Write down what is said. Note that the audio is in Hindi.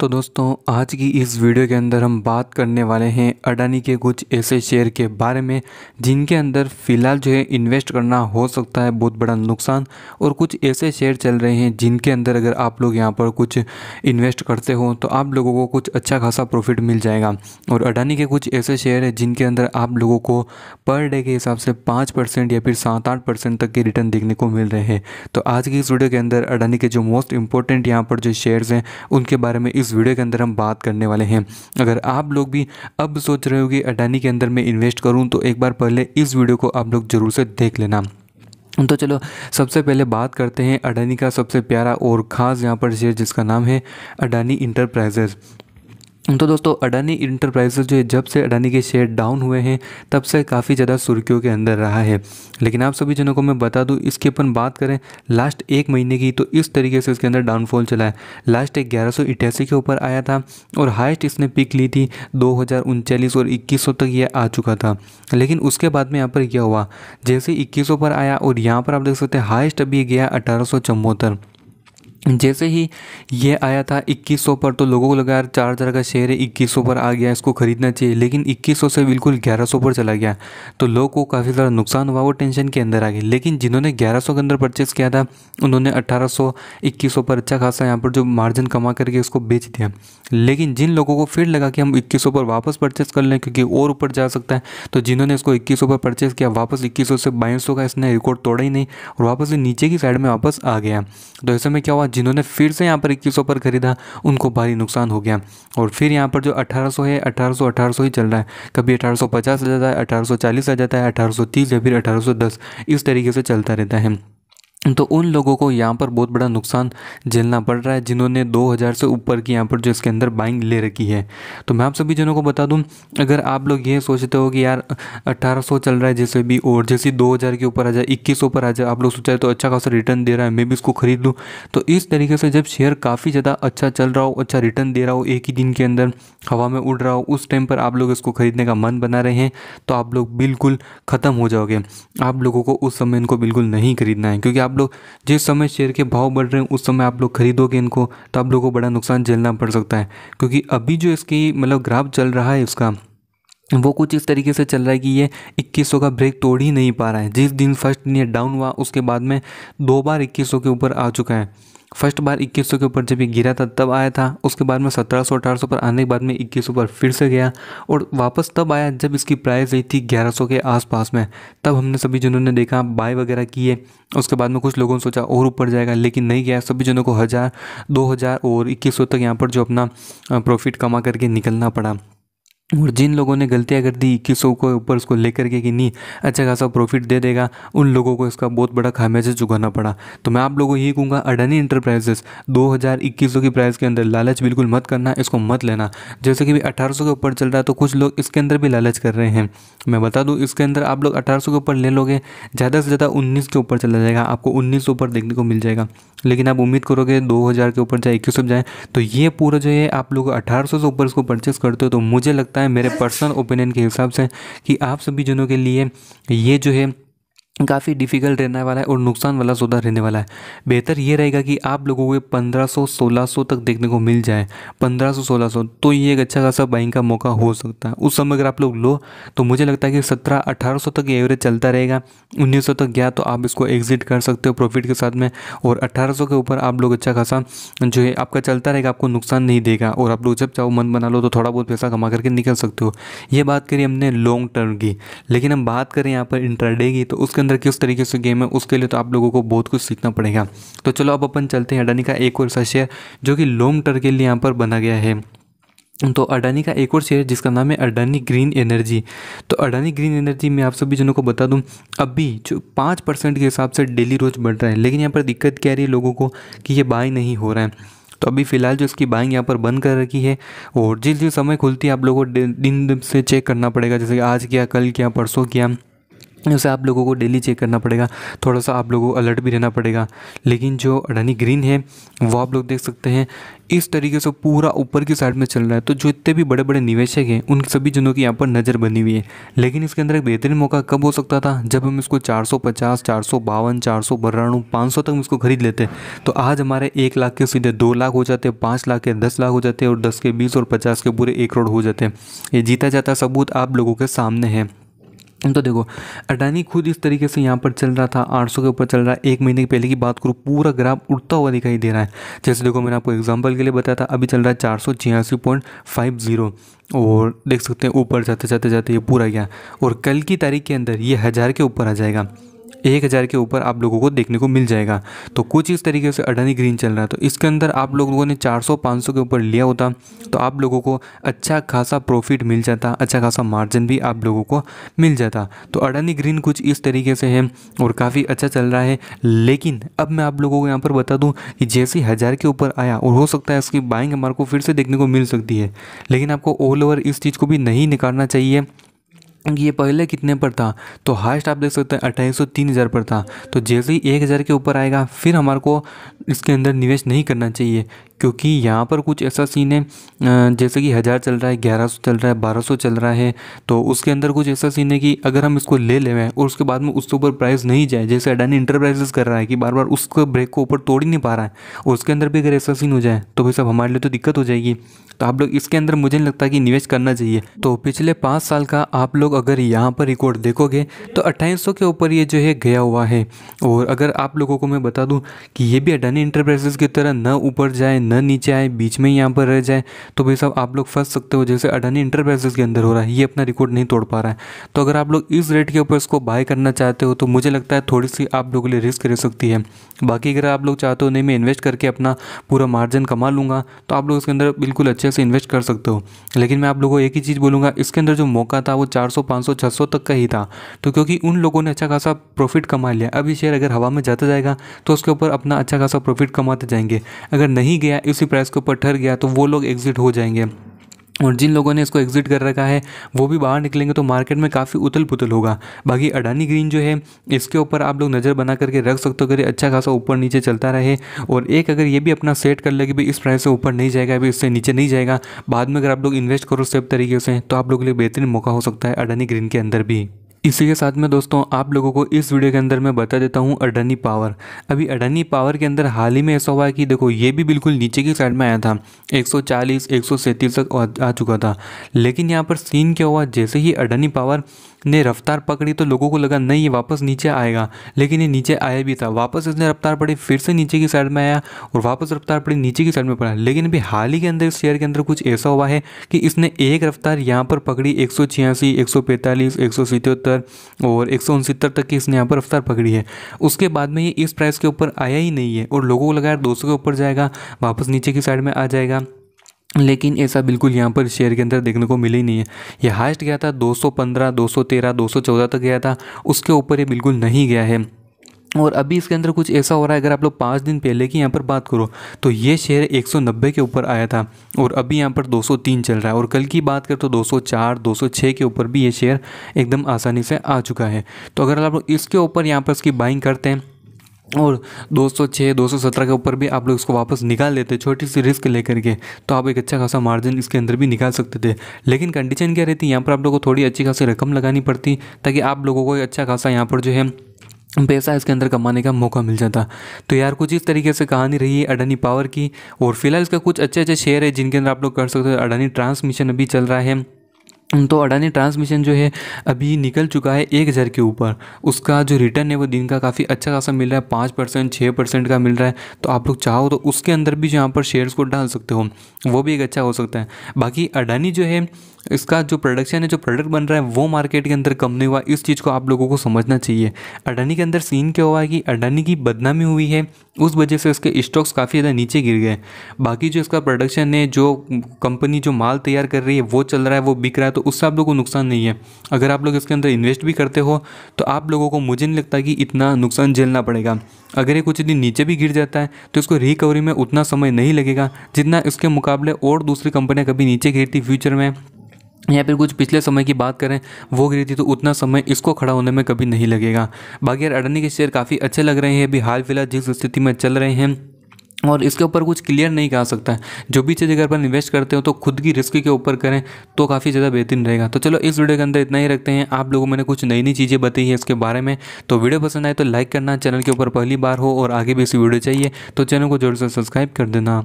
तो दोस्तों आज की इस वीडियो के अंदर हम बात करने वाले हैं अडानी के कुछ ऐसे शेयर के बारे में जिनके अंदर फ़िलहाल जो है इन्वेस्ट करना हो सकता है बहुत बड़ा नुकसान और कुछ ऐसे शेयर चल रहे हैं जिनके अंदर अगर आप लोग यहाँ पर कुछ इन्वेस्ट करते हो तो आप लोगों को कुछ अच्छा खासा प्रॉफिट मिल जाएगा और अडानी के कुछ ऐसे शेयर हैं जिनके अंदर आप लोगों को पर डे के हिसाब से पाँच परसेंट या फिर सात आठ परसेंट तक के रिटर्न देखने को मिल रहे हैं तो आज की इस वीडियो के अंदर अडानी के जो मोस्ट इंपॉर्टेंट यहाँ पर जो शेयर्स हैं उनके बारे में इस वीडियो के अंदर हम बात करने वाले हैं अगर आप लोग भी अब सोच रहे हो कि अडानी के अंदर मैं इन्वेस्ट करूँ तो एक बार पहले इस वीडियो को आप लोग ज़रूर से देख लेना तो चलो सबसे पहले बात करते हैं अडानी का सबसे प्यारा और ख़ास यहाँ पर शेयर जिसका नाम है अडानी इंटरप्राइजेज़ तो दोस्तों अडानी इंटरप्राइजेज जो है जब से अडानी के शेयर डाउन हुए हैं तब से काफ़ी ज़्यादा सुर्खियों के अंदर रहा है लेकिन आप सभी जनों को मैं बता दूं इसकी अपन बात करें लास्ट एक महीने की तो इस तरीके से इसके अंदर डाउनफॉल चला है लास्ट एक ग्यारह के ऊपर आया था और हाइस्ट इसने पिक ली थी दो और इक्कीस तक ये आ चुका था लेकिन उसके बाद में यहाँ पर क्या हुआ जैसे इक्कीस पर आया और यहाँ पर आप देख सकते हैं हाइस्ट अभी गया अठारह जैसे ही ये आया था 2100 पर तो लोगों को लगा यार चार हज़ार का शेयर है 2100 पर आ गया इसको ख़रीदना चाहिए लेकिन 2100 से बिल्कुल 1100 पर चला गया तो लोगों को काफ़ी ज़्यादा नुकसान हुआ वो टेंशन के अंदर आ गए लेकिन जिन्होंने 1100 के अंदर परचेस किया था उन्होंने 1800 2100 पर अच्छा खासा यहाँ पर जो मार्जिन कमा करके उसको बेच दिया लेकिन जिन लोगों को फिर लगा कि हम इक्कीस पर वापस परचेस कर लें क्योंकि और ऊपर जा सकता है तो जिन्होंने इसको इक्कीस पर परचेस किया वापस इक्कीस से बाईस का इसने रिकॉर्ड तोड़ा ही नहीं और वापस नीचे की साइड में वापस आ गया तो ऐसे में क्या हुआ जिन्होंने फिर से यहाँ पर इक्कीस पर खरीदा उनको भारी नुकसान हो गया और फिर यहाँ पर जो अठारह है अठारह सौ ही चल रहा है कभी अठारह आ जाता है अठारह आ जाता है अठारह या फिर अठारह इस तरीके से चलता रहता है तो उन लोगों को यहाँ पर बहुत बड़ा नुकसान झेलना पड़ रहा है जिन्होंने 2000 से ऊपर की यहाँ पर जो इसके अंदर बाइंग ले रखी है तो मैं आप सभी जनों को बता दूँ अगर आप लोग ये सोचते हो कि यार 1800 चल रहा है जैसे भी और जैसे 2000 के ऊपर आ जाए 2100 पर आ जाए आप लोग सोचा तो अच्छा खासा रिटर्न दे रहा है मैं भी इसको खरीद लूँ तो इस तरीके से जब शेयर काफ़ी ज़्यादा अच्छा चल रहा हो अच्छा रिटर्न दे रहा हो एक ही दिन के अंदर हवा में उड़ रहा हो उस टाइम पर आप लोग इसको खरीदने का मन बना रहे हैं तो आप लोग बिल्कुल ख़त्म हो जाओगे आप लोगों को उस समय इनको बिल्कुल नहीं खरीदना है क्योंकि आप आप लोग जिस समय शेयर के भाव बढ़ रहे हैं उस समय आप लोग खरीदोगे इनको तो आप लोगों को बड़ा नुकसान झेलना पड़ सकता है क्योंकि अभी जो इसकी मतलब ग्राफ चल रहा है उसका वो कुछ इस तरीके से चल रहा है कि ये 2100 का ब्रेक तोड़ ही नहीं पा रहा है जिस दिन फर्स्ट ये डाउन हुआ उसके बाद में दो बार 2100 के ऊपर आ चुका है फर्स्ट बार इक्कीस के ऊपर जब ये गिरा था तब आया था उसके बाद में सत्रह सौ पर आने के बाद में इक्कीस पर फिर से गया और वापस तब आया जब इसकी प्राइस रही थी ग्यारह के आसपास में तब हमने सभी जनों ने देखा बाय वगैरह किए उसके बाद में कुछ लोगों ने सोचा और ऊपर जाएगा लेकिन नहीं गया सभी जनों को हज़ार दो हज़ार और इक्कीस तक यहाँ पर जो अपना प्रॉफिट कमा करके निकलना पड़ा और जिन लोगों ने गलतियाँ कर दी इक्कीस के ऊपर उसको लेकर के कि नहीं अच्छा खासा प्रॉफिट दे देगा उन लोगों को इसका बहुत बड़ा खामियाजा चुकाना पड़ा तो मैं आप लोगों को यही कहूँगा अडानी इंटरप्राइजेस दो हज़ार इक्कीस की प्राइस के अंदर लालच बिल्कुल मत करना इसको मत लेना जैसे कि भी अठारह के ऊपर चल रहा है तो कुछ लोग इसके अंदर भी लालच कर रहे हैं मैं बता दूँ इसके अंदर आप लोग अठारह के ऊपर ले लोगे ज़्यादा से ज़्यादा उन्नीस के ऊपर चला जाएगा आपको उन्नीस ऊपर देखने को मिल जाएगा लेकिन आप उम्मीद करोगे दो हज़ार के ऊपर चाहे इक्कीस जाए तो ये पूरा जो है आप लोग अठारह से ऊपर इसको परचेस करते हो तो मुझे लगता है है मेरे पर्सनल ओपिनियन के हिसाब से कि आप सभी जनों के लिए ये जो है काफ़ी डिफ़िकल्ट रहने वाला है और नुकसान वाला सौदा रहने वाला है बेहतर ये रहेगा कि आप लोगों को पंद्रह सौ सोलह सौ तक देखने को मिल जाए पंद्रह सौ सोलह सौ तो ये एक अच्छा खासा बाइंग का मौका हो सकता है उस समय अगर आप लोग लो तो मुझे लगता है कि सत्रह अठारह सौ तक एवरेज चलता रहेगा उन्नीस सौ तक गया तो आप इसको एग्जिट कर सकते हो प्रॉफिट के साथ में और अट्ठारह सौ के ऊपर आप लोग अच्छा खासा जो है आपका चलता रहेगा आपको नुकसान नहीं देगा और आप लोग जब चाहो मन बना लो तो थोड़ा बहुत पैसा कमा करके निकल सकते हो ये बात करी हमने लॉन्ग टर्म की लेकिन हम बात करें यहाँ पर इंटरडे की तो उसके अंदर किस तरीके से गेम है उसके लिए तो आप लोगों को बहुत कुछ सीखना पड़ेगा तो चलो अब अपन चलते हैं अडानी का एक और सा शेयर जो कि लॉन्ग टर्म के लिए यहाँ पर बना गया है तो अडानी का एक और शेयर जिसका नाम है अडानी ग्रीन एनर्जी तो अडानी ग्रीन एनर्जी मैं आप सभी जनों को बता दूं अभी जो पाँच परसेंट के हिसाब से डेली रोज बढ़ रहा है लेकिन यहाँ पर दिक्कत क्या रही है लोगों को कि ये बाई नहीं हो रहा है तो अभी फ़िलहाल जो इसकी बाइंग यहाँ पर बंद कर रखी है और जिस जिस समय खुलती है आप लोगों को दिन से चेक करना पड़ेगा जैसे आज किया कल किया परसों किया उसे आप लोगों को डेली चेक करना पड़ेगा थोड़ा सा आप लोगों को अलर्ट भी रहना पड़ेगा लेकिन जो अडानी ग्रीन है वो आप लोग देख सकते हैं इस तरीके से पूरा ऊपर की साइड में चल रहा है तो जो इतने भी बड़े बड़े निवेशक हैं उन सभी जनों की यहाँ पर नज़र बनी हुई है लेकिन इसके अंदर एक बेहतरीन मौका कब हो सकता था जब हम इसको चार सौ बावन चार सौ बरानवे पाँच सौ तक हम इसको खरीद लेते तो आज हमारे एक लाख के सीधे दो लाख हो जाते पाँच लाख के दस लाख हो जाते और दस के बीस और पचास के पूरे एक करोड़ हो जाते ये जीता जाता सबूत आप लोगों के सामने है तो देखो अडानी खुद इस तरीके से यहाँ पर चल रहा था 800 के ऊपर चल रहा है एक महीने के पहले की बात करूँ पूरा ग्राफ उड़ता हुआ दिखाई दे रहा है जैसे देखो मैंने आपको एग्जांपल के लिए बताया था अभी चल रहा है चार और देख सकते हैं ऊपर जाते जाते जाते ये पूरा गया और कल की तारीख के अंदर ये हज़ार के ऊपर आ जाएगा एक हज़ार के ऊपर आप लोगों को देखने को मिल जाएगा तो कुछ इस तरीके से अडानी ग्रीन चल रहा है तो इसके अंदर आप लोगों ने 400 500 के ऊपर लिया होता तो आप लोगों को अच्छा खासा प्रॉफिट मिल जाता अच्छा खासा मार्जिन भी आप लोगों को मिल जाता तो अडानी ग्रीन कुछ इस तरीके से है और काफ़ी अच्छा चल रहा है लेकिन अब मैं आप लोगों को यहाँ पर बता दूँ कि जैसे हज़ार के ऊपर आया और हो सकता है इसकी बाइंग हमारे को फिर से देखने को मिल सकती है लेकिन आपको ऑल ओवर इस चीज़ को भी नहीं निकालना चाहिए ये पहले कितने पर था तो हाइस्ट आप देख सकते हैं अट्ठाईस सौ तीन हज़ार पर था तो जैसे ही एक हज़ार के ऊपर आएगा फिर हमारे को इसके अंदर निवेश नहीं करना चाहिए क्योंकि यहाँ पर कुछ ऐसा सीन है जैसे कि हज़ार चल रहा है ग्यारह सौ चल रहा है बारह सौ चल रहा है तो उसके अंदर कुछ ऐसा सीन है कि अगर हम इसको ले लें और उसके बाद में उसके ऊपर प्राइस नहीं जाए जैसे अडानी इंटरप्राइजेस कर रहा है कि बार बार उसको ब्रेक को ऊपर तोड़ ही नहीं पा रहा है और उसके अंदर भी अगर ऐसा सीन हो जाए तो भाई साहब हमारे लिए तो दिक्कत हो जाएगी तो आप लोग इसके अंदर मुझे नहीं लगता कि निवेश करना चाहिए तो पिछले पाँच साल का आप लोग अगर यहाँ पर रिकॉर्ड देखोगे तो अट्ठाईस के ऊपर ये जो है गया हुआ है और अगर आप लोगों को मैं बता दूँ कि ये भी अडानी इंटरप्राइजेस की तरह न ऊपर जाए न नीचे आए बीच में ही यहाँ पर रह जाए तो भाई साहब आप लोग फंस सकते हो जैसे अडानी इंटरप्राइजेस के अंदर हो रहा है ये अपना रिकॉर्ड नहीं तोड़ पा रहा है तो अगर आप लोग इस रेट के ऊपर इसको बाय करना चाहते हो तो मुझे लगता है थोड़ी सी आप लोगों के लिए रिस्क रह सकती है बाकी अगर आप लोग चाहते हो नहीं मैं इन्वेस्ट करके अपना पूरा मार्जिन कमा लूँगा तो आप लोग इसके अंदर बिल्कुल अच्छे से इन्वेस्ट कर सकते हो लेकिन मैं आप लोगों को एक ही चीज़ बोलूँगा इसके अंदर जो मौका था वो चार सौ पाँच तक का ही था तो क्योंकि उन लोगों ने अच्छा खासा प्रॉफिट कमा लिया अब ये शेयर अगर हवा में जाता जाएगा तो उसके ऊपर अपना अच्छा खासा प्रॉफिट कमाते जाएंगे अगर नहीं गया गया उसी प्राइस के ऊपर ठहर गया तो वो लोग एग्जिट हो जाएंगे और जिन लोगों ने इसको एग्जिट कर रखा है वो भी बाहर निकलेंगे तो मार्केट में काफ़ी उथल पुथल होगा बाकी अडानी ग्रीन जो है इसके ऊपर आप लोग नज़र बना करके रख सकते हो अगर अच्छा खासा ऊपर नीचे चलता रहे और एक अगर ये भी अपना सेट कर ले कि भाई इस प्राइस से ऊपर नहीं जाएगा अभी इससे नीचे नहीं जाएगा बाद में अगर आप लोग इन्वेस्ट करो सेफ तरीके से तो आप लोगों के लिए बेहतरीन मौका हो सकता है अडानी ग्रीन के अंदर भी इसी के साथ में दोस्तों आप लोगों को इस वीडियो के अंदर मैं बता देता हूँ अडानी पावर अभी अडानी पावर के अंदर हाल ही में ऐसा हुआ है कि देखो ये भी बिल्कुल नीचे की साइड में आया था 140 सौ तक आ चुका था लेकिन यहाँ पर सीन क्या हुआ जैसे ही अडानी पावर ने रफ्तार पकड़ी तो लोगों को लगा नहीं ये वापस नीचे आएगा लेकिन ये नीचे आया भी था वापस इसने रफ्तार पड़ी फिर से नीचे की साइड में आया और वापस रफ्तार पड़ी नीचे की साइड में पड़ा लेकिन अभी हाल ही के अंदर इस शेयर के अंदर कुछ ऐसा हुआ है कि इसने एक रफ्तार यहाँ पर पकड़ी एक सौ छियासी एक सौ पैंतालीस एक सौ सितहत्तर और एक सौ उनसत्तर तक की इसने यहाँ पर रफ्तार पकड़ी है उसके बाद में ये इस प्राइस के ऊपर आया ही नहीं है और लोगों को लगा दो सौ के ऊपर जाएगा वापस नीचे की साइड में आ जाएगा लेकिन ऐसा बिल्कुल यहाँ पर शेयर के अंदर देखने को मिले ही नहीं है ये हाइस्ट गया था 215, 213, 214 तक गया था उसके ऊपर ये बिल्कुल नहीं गया है और अभी इसके अंदर कुछ ऐसा हो रहा है अगर आप लोग पाँच दिन पहले की यहाँ पर बात करो तो ये शेयर 190 के ऊपर आया था और अभी यहाँ पर 203 चल रहा है और कल की बात कर तो 204, 206 के ऊपर भी ये शेयर एकदम आसानी से आ चुका है तो अगर आप लोग इसके ऊपर यहाँ पर इसकी बाइंग करते हैं और 206, 217 के ऊपर भी आप लोग इसको वापस निकाल लेते छोटी सी रिस्क लेकर के तो आप एक अच्छा खासा मार्जिन इसके अंदर भी निकाल सकते थे लेकिन कंडीशन क्या रहती है यहाँ पर आप लोगों को थोड़ी अच्छी खासी रकम लगानी पड़ती ताकि आप लोगों को अच्छा खासा यहाँ पर जो है पैसा इसके अंदर कमाने का मौका मिल जाता तो यार कुछ इस तरीके से कहानी रही है अडानी पावर की और फिलहाल इसका कुछ अच्छे अच्छे शेयर है जिनके अंदर आप लोग कर सकते हो अडानी ट्रांसमिशन अभी चल रहा है तो अडानी ट्रांसमिशन जो है अभी निकल चुका है एक हज़ार के ऊपर उसका जो रिटर्न है वो दिन का काफ़ी अच्छा खासा मिल रहा है पाँच परसेंट छः परसेंट का मिल रहा है तो आप लोग चाहो तो उसके अंदर भी जो यहाँ पर शेयर्स को डाल सकते हो वो भी एक अच्छा हो सकता है बाकी अडानी जो है इसका जो प्रोडक्शन है जो प्रोडक्ट बन रहा है वो मार्केट के अंदर कम नहीं हुआ इस चीज़ को आप लोगों को समझना चाहिए अडानी के अंदर सीन क्या हुआ है कि अडानी की बदनामी हुई है उस वजह से उसके स्टॉक्स काफ़ी ज़्यादा नीचे गिर गए बाकी जो इसका प्रोडक्शन है जो कंपनी जो माल तैयार कर रही है वो चल रहा है वो बिक रहा है तो उससे आप लोग को नुकसान नहीं है अगर आप लोग इसके अंदर इन्वेस्ट भी करते हो तो आप लोगों को मुझे नहीं लगता कि इतना नुकसान झेलना पड़ेगा अगर ये कुछ दिन नीचे भी गिर जाता है तो इसको रिकवरी में उतना समय नहीं लगेगा जितना इसके मुकाबले और दूसरी कंपनियाँ कभी नीचे गिरती फ्यूचर में या फिर कुछ पिछले समय की बात करें वो गिरी थी तो उतना समय इसको खड़ा होने में कभी नहीं लगेगा बाकी यार अडानी के शेयर काफ़ी अच्छे लग रहे हैं अभी हाल फिलहाल जिस स्थिति में चल रहे हैं और इसके ऊपर कुछ क्लियर नहीं कहा सकता है जो भी चीज़ अगर अपन इन्वेस्ट करते हो तो खुद की रिस्क के ऊपर करें तो काफ़ी ज़्यादा बेहतरीन रहेगा तो चलो इस वीडियो के अंदर इतना ही रखते हैं आप लोगों मैंने कुछ नई नई चीज़ें बताई है इसके बारे में तो वीडियो पसंद आए तो लाइक करना चैनल के ऊपर पहली बार हो और आगे भी इसी वीडियो चाहिए तो चैनल को जोर से सब्सक्राइब कर देना